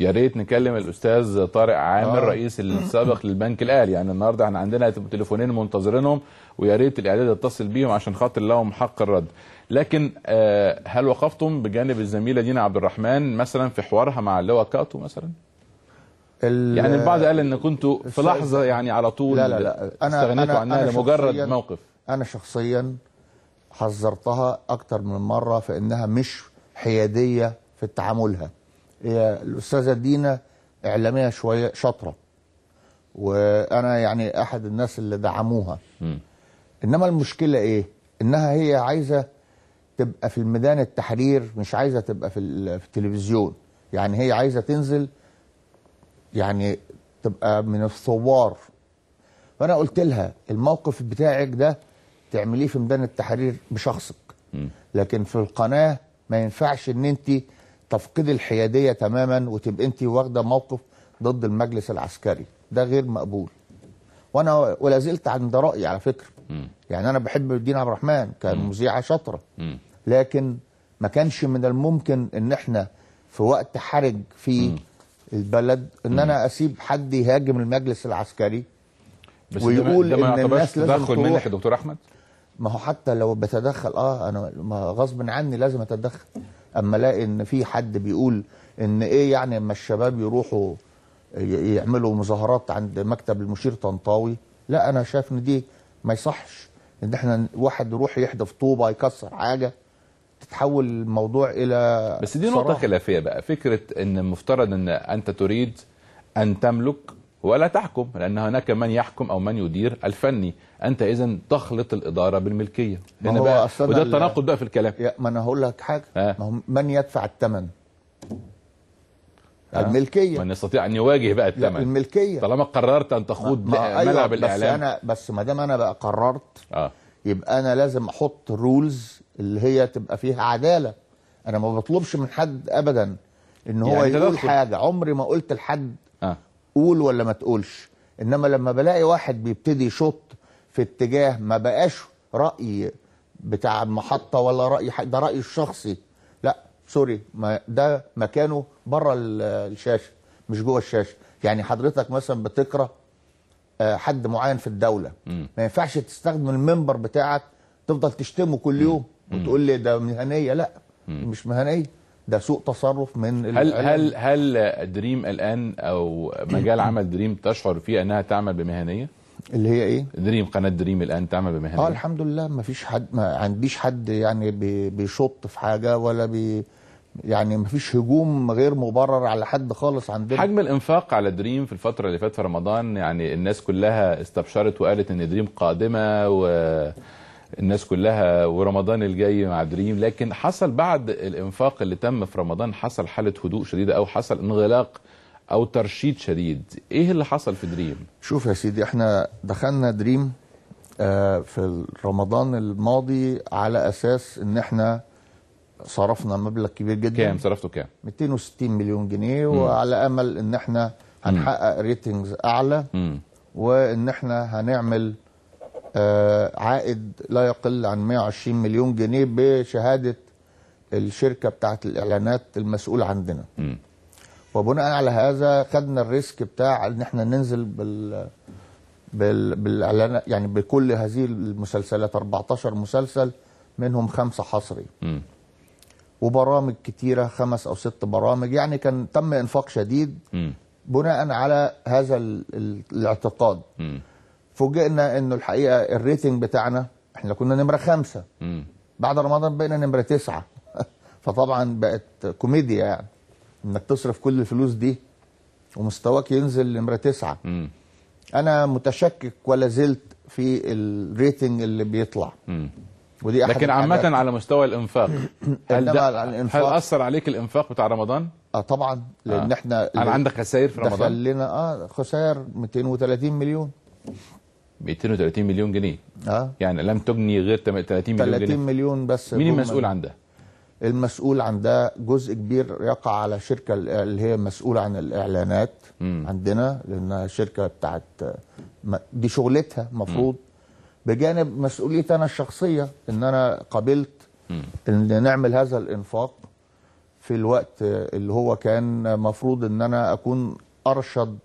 يا ريت نكلم الاستاذ طارق عامر آه. رئيس السابق للبنك الاهلي يعني النهارده احنا عندنا تليفونين منتظرينهم ويا ريت الاعداد يتصل بيهم عشان خاطر لهم حق الرد لكن آه، هل وقفتم بجانب الزميله دينا عبد الرحمن مثلا في حوارها مع اللواء كاتو مثلا يعني البعض قال ان كنتوا في لحظه يعني على طول لا لا لا أنا استغنيتوا أنا عنها لمجرد موقف انا شخصيا حذرتها اكتر من مره في انها مش حياديه في تعاملها هي الاستاذه دينا اعلاميه شويه شاطره وانا يعني احد الناس اللي دعموها م. انما المشكله ايه انها هي عايزه تبقى في الميدان التحرير مش عايزه تبقى في, التلفزيون يعني هي عايزه تنزل يعني تبقى من الثوار فانا قلت لها الموقف بتاعك ده تعمليه في ميدان التحرير بشخصك لكن في القناه ما ينفعش ان انت تفقد الحياديه تماما وتبقى انت واخده موقف ضد المجلس العسكري ده غير مقبول وانا ولا زلت عند رايي على فكره م. يعني انا بحب الدين عبد الرحمن كان مذيعه شاطره لكن ما كانش من الممكن ان احنا في وقت حرج في م. البلد ان م. انا اسيب حد يهاجم المجلس العسكري بس ويقول ده ما ان الناس لازم تدخل منك يا دكتور احمد ما هو حتى لو بتدخل اه انا ما غصب عني لازم اتدخل اما الاقي ان في حد بيقول ان ايه يعني اما الشباب يروحوا يعملوا مظاهرات عند مكتب المشير طنطاوي لا انا شايف ان دي ما يصحش ان احنا واحد يروح يحدف طوبه يكسر حاجه تتحول الموضوع الى بس دي نقطه خلافيه بقى فكره ان المفترض ان انت تريد ان تملك ولا تحكم لان هناك من يحكم او من يدير الفني انت اذا تخلط الاداره بالملكيه هنا بقى وده التناقض بقى في الكلام ما انا هقول لك حاجه آه. ما هو من يدفع الثمن آه. الملكيه من يستطيع ان يواجه بقى الثمن الملكيه طالما قررت ان تخوض ما أيوة ملعب بس الاعلام انا بس ما دام انا بقى قررت آه. يبقى انا لازم احط رولز اللي هي تبقى فيها عداله انا ما بطلبش من حد ابدا ان هو يعني يقول حاجه عمري ما قلت لحد تقول ولا ما تقولش انما لما بلاقي واحد بيبتدي يشط في اتجاه ما بقاش راي بتاع المحطه ولا راي ده رايي الشخصي لا سوري ما ده مكانه بره الشاشه مش جوه الشاشه يعني حضرتك مثلا بتقرا آه، حد معين في الدوله ما ينفعش تستخدم المنبر بتاعك تفضل تشتمه كل يوم وتقول لي ده مهنيه لا مش مهنيه ده سوء تصرف من هل هل هل دريم الان او مجال عمل دريم تشعر فيه انها تعمل بمهنيه؟ اللي هي ايه؟ دريم قناه دريم الان تعمل بمهنيه اه الحمد لله ما فيش حد ما عنديش حد يعني بيشط في حاجه ولا بي يعني ما فيش هجوم غير مبرر على حد خالص عندنا حجم الانفاق على دريم في الفتره اللي فاتت في رمضان يعني الناس كلها استبشرت وقالت ان دريم قادمه و الناس كلها ورمضان الجاي مع دريم لكن حصل بعد الانفاق اللي تم في رمضان حصل حاله هدوء شديده او حصل انغلاق او ترشيد شديد ايه اللي حصل في دريم شوف يا سيدي احنا دخلنا دريم آه، في رمضان الماضي على اساس ان احنا صرفنا مبلغ كبير جدا كام صرفته كام 260 مليون جنيه مم. وعلى امل ان احنا هنحقق ريتنجز اعلى مم. وان احنا هنعمل آه، عائد لا يقل عن 120 مليون جنيه بشهاده الشركه بتاعه الاعلانات المسؤول عندنا م. وبناء على هذا خدنا الريسك بتاع ان احنا ننزل بال بال بالاعلان يعني بكل هذه المسلسلات 14 مسلسل منهم خمسه حصري م. وبرامج كتيره خمس او ست برامج يعني كان تم انفاق شديد م. بناء على هذا الاعتقاد م. فوجئنا انه الحقيقه الريتنج بتاعنا احنا كنا نمره خمسه مم. بعد رمضان بقينا نمره تسعه فطبعا بقت كوميديا يعني انك تصرف كل الفلوس دي ومستواك ينزل نمره تسعه مم. انا متشكك ولا زلت في الريتنج اللي بيطلع مم. ودي أحد لكن عامة على مستوى الانفاق هل ده الانفاق هل اثر عليك الانفاق بتاع رمضان؟ اه طبعا لان آه. احنا عندك خسائر في رمضان؟ دخل لنا اه خسائر 230 مليون 230 مليون جنيه اه يعني لم تجني غير 30 مليون 30 جنيه. مليون بس مين المسؤول عن ده؟ المسؤول عن ده جزء كبير يقع على شركه اللي هي مسؤوله عن الاعلانات م. عندنا لانها شركه بتاعت دي شغلتها مفروض م. بجانب مسؤوليتي انا الشخصيه ان انا قبلت م. ان نعمل هذا الانفاق في الوقت اللي هو كان مفروض ان انا اكون ارشد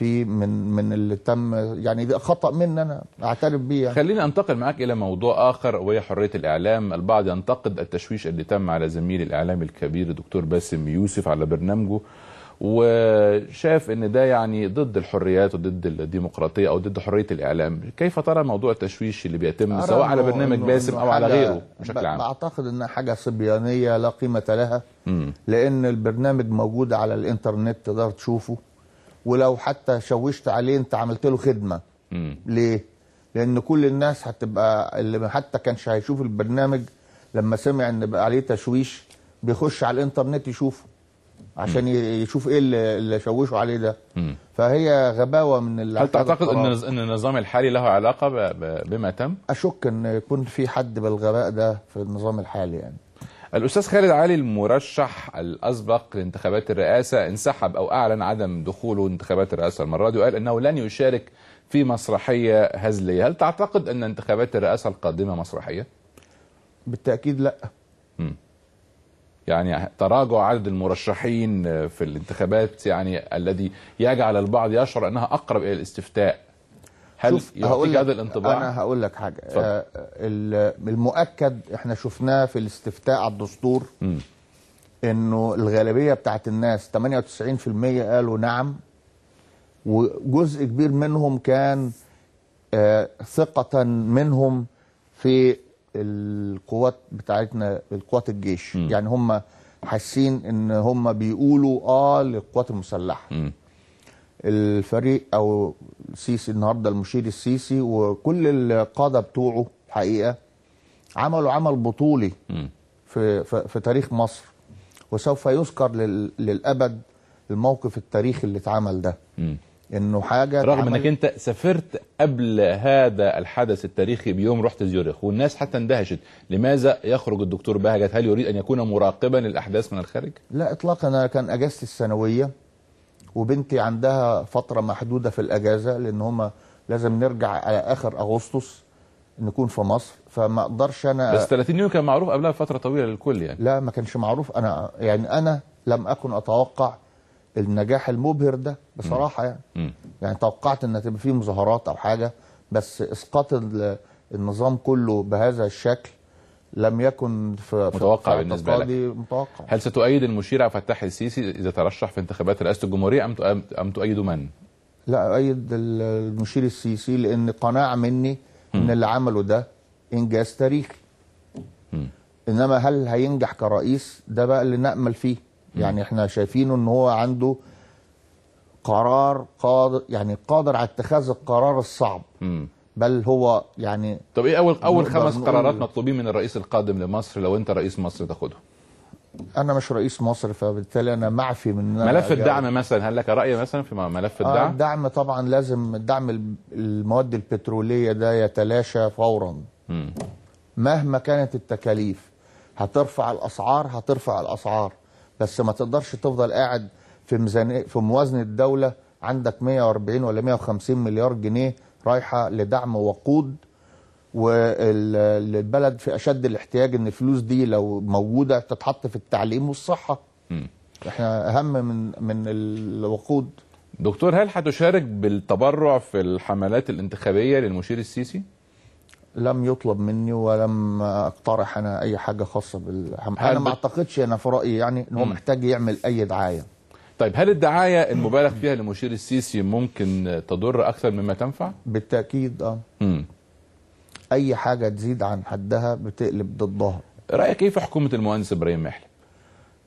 في من من اللي تم يعني ده خطا مني انا اعترف بيه يعني. خليني انتقل معاك الى موضوع اخر وهي حريه الاعلام البعض ينتقد التشويش اللي تم على زميل الاعلام الكبير الدكتور باسم يوسف على برنامجه وشاف ان ده يعني ضد الحريات وضد الديمقراطيه او ضد حريه الاعلام كيف ترى موضوع التشويش اللي بيتم سواء على برنامج باسم او على غيره بشكل عام اعتقد انها حاجه صبيانيه لا قيمه لها م. لان البرنامج موجود على الانترنت تقدر تشوفه ولو حتى شوشت عليه انت عملت له خدمه مم. ليه لان كل الناس هتبقى اللي حتى كانش هيشوف البرنامج لما سمع ان بقى عليه تشويش بيخش على الانترنت يشوفه عشان مم. يشوف ايه اللي شوشوا عليه ده مم. فهي غباوه من اللي هل تعتقد ان ان النظام الحالي له علاقه بما تم؟ اشك ان يكون في حد بالغباء ده في النظام الحالي يعني الأستاذ خالد علي المرشح الأسبق لانتخابات الرئاسة انسحب أو أعلن عدم دخوله انتخابات الرئاسة المرة دي وقال أنه لن يشارك في مسرحية هزلية هل تعتقد أن انتخابات الرئاسة القادمة مسرحية؟ بالتأكيد لا م. يعني تراجع عدد المرشحين في الانتخابات يعني الذي يجعل البعض يشعر أنها أقرب إلى الاستفتاء هل يعطيك هذا الانطباع؟ انا هقول لك حاجه آه، المؤكد احنا شفناه في الاستفتاء على الدستور م. انه الغالبيه بتاعت الناس 98% قالوا نعم وجزء كبير منهم كان آه، ثقه منهم في القوات بتاعتنا القوات الجيش م. يعني هم حاسين ان هم بيقولوا اه للقوات المسلحه م. الفريق او السيسي النهارده المشير السيسي وكل القاده بتوعه الحقيقه عملوا عمل بطولي في في تاريخ مصر وسوف يذكر للابد الموقف التاريخي اللي اتعمل ده انه حاجه رغم انك انت سافرت قبل هذا الحدث التاريخي بيوم رحت زيورخ والناس حتى اندهشت لماذا يخرج الدكتور بهجت هل يريد ان يكون مراقبا للاحداث من الخارج لا اطلاقا انا كان اجازتي السنويه وبنتي عندها فترة محدودة في الأجازة لأن هما لازم نرجع على آخر أغسطس نكون في مصر فما أقدرش أنا بس 30 يوم كان معروف قبلها فترة طويلة للكل يعني لا ما كانش معروف أنا يعني أنا لم أكن أتوقع النجاح المبهر ده بصراحة يعني م. يعني توقعت أن تبقى فيه مظاهرات أو حاجة بس إسقاط النظام كله بهذا الشكل لم يكن في متوقع في بالنسبه لك متوقع هل ستؤيد المشير عبد الفتاح السيسي اذا ترشح في انتخابات رئاسه الجمهوريه ام ام تؤيد من؟ لا اؤيد المشير السيسي لان قناعه مني ان اللي عمله ده انجاز تاريخي انما هل هينجح كرئيس ده بقى اللي نامل فيه يعني احنا شايفينه ان هو عنده قرار قادر يعني قادر على اتخاذ القرار الصعب بل هو يعني طب ايه اول اول خمس قرارات مطلوبين من الرئيس القادم لمصر لو انت رئيس مصر تاخده انا مش رئيس مصر فبالتالي انا معفي من ملف يعني الدعم مثلا هل لك راي مثلا في ملف آه، الدعم؟ آه الدعم طبعا لازم الدعم المواد البتروليه ده يتلاشى فورا م. مهما كانت التكاليف هترفع الاسعار هترفع الاسعار بس ما تقدرش تفضل قاعد في ميزانيه في موازنه الدوله عندك 140 ولا 150 مليار جنيه رايحه لدعم وقود والبلد في اشد الاحتياج ان الفلوس دي لو موجوده تتحط في التعليم والصحه م. احنا اهم من من الوقود دكتور هل هتشارك بالتبرع في الحملات الانتخابيه للمشير السيسي لم يطلب مني ولم اقترح انا اي حاجه خاصه بال انا ما اعتقدش انا في رايي يعني ان هو محتاج يعمل اي دعايه طيب هل الدعايه المبالغ فيها لمشير السيسي ممكن تضر اكثر مما تنفع؟ بالتاكيد اه اي حاجه تزيد عن حدها بتقلب ضدها رايك ايه في حكومه المهندس ابراهيم محلي؟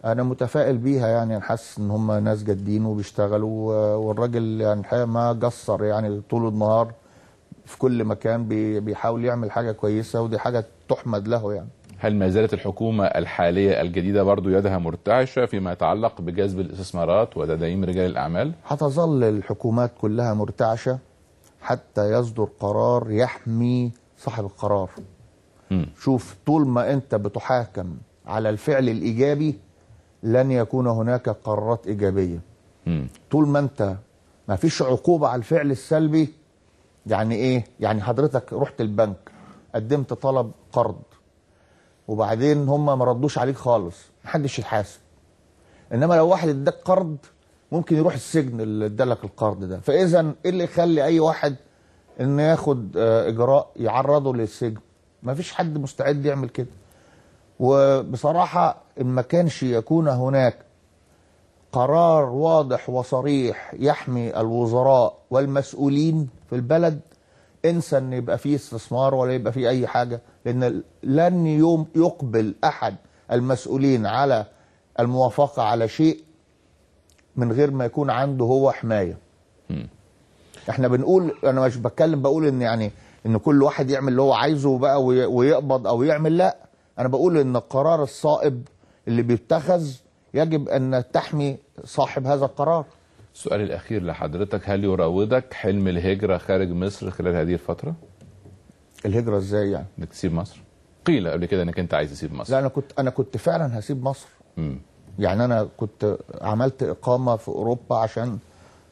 انا متفائل بيها يعني انا حاسس ان هم ناس جادين وبيشتغلوا والراجل يعني ما قصر يعني طول النهار في كل مكان بيحاول يعمل حاجه كويسه ودي حاجه تحمد له يعني هل ما زالت الحكومة الحالية الجديدة برضو يدها مرتعشة فيما يتعلق بجذب الاستثمارات وتدعيم رجال الأعمال؟ هتظل الحكومات كلها مرتعشة حتى يصدر قرار يحمي صاحب القرار م. شوف طول ما أنت بتحاكم على الفعل الإيجابي لن يكون هناك قرارات إيجابية م. طول ما أنت ما فيش عقوبة على الفعل السلبي يعني إيه؟ يعني حضرتك رحت البنك قدمت طلب قرض وبعدين هم ما ردوش عليك خالص محدش يتحاسب انما لو واحد اداك قرض ممكن يروح السجن اللي ادالك القرض ده فاذا ايه اللي يخلي اي واحد انه ياخد آه، اجراء يعرضه للسجن مفيش حد مستعد يعمل كده وبصراحه ان ما كانش يكون هناك قرار واضح وصريح يحمي الوزراء والمسؤولين في البلد انسى ان يبقى فيه استثمار ولا يبقى فيه اي حاجه لان لن يوم يقبل احد المسؤولين على الموافقه على شيء من غير ما يكون عنده هو حمايه. احنا بنقول انا مش بتكلم بقول ان يعني ان كل واحد يعمل اللي هو عايزه بقى ويقبض او يعمل لا انا بقول ان القرار الصائب اللي بيتخذ يجب ان تحمي صاحب هذا القرار السؤال الأخير لحضرتك هل يراودك حلم الهجرة خارج مصر خلال هذه الفترة؟ الهجرة ازاي يعني؟ انك تسيب مصر؟ قيل قبل كده انك انت عايز تسيب مصر لا انا كنت انا كنت فعلا هسيب مصر م. يعني انا كنت عملت اقامه في اوروبا عشان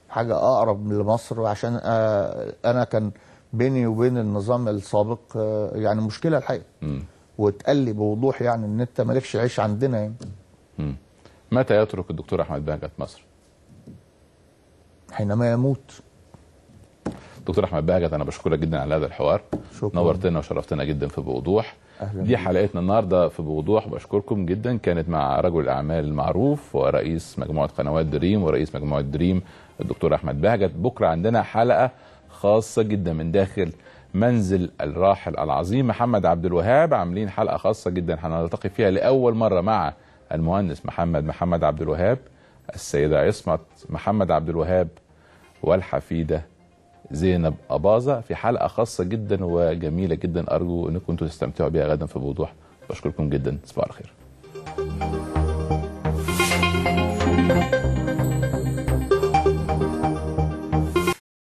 حاجه اقرب لمصر وعشان آه، انا كان بيني وبين النظام السابق آه، يعني مشكله الحقيقه واتقال لي بوضوح يعني ان انت مالكش عيش عندنا يعني امم متى يترك الدكتور احمد بهجت مصر؟ حينما يموت دكتور احمد بهجت انا بشكرك جدا على هذا الحوار شكرا. نورتنا وشرفتنا جدا في بوضوح أهلا دي حلقتنا النهارده في بوضوح بشكركم جدا كانت مع رجل الاعمال المعروف ورئيس مجموعه قنوات دريم ورئيس مجموعه دريم الدكتور احمد بهجت بكره عندنا حلقه خاصه جدا من داخل منزل الراحل العظيم محمد عبد الوهاب عاملين حلقه خاصه جدا هنلتقي فيها لاول مره مع المهندس محمد محمد عبد الوهاب السيده عصمت محمد عبد الوهاب والحفيدة زينب أباظة في حلقة خاصة جدا وجميلة جدا أرجو أنكم تستمتعوا بها غدا في بوضوح بشكركم جدا تصبحوا على خير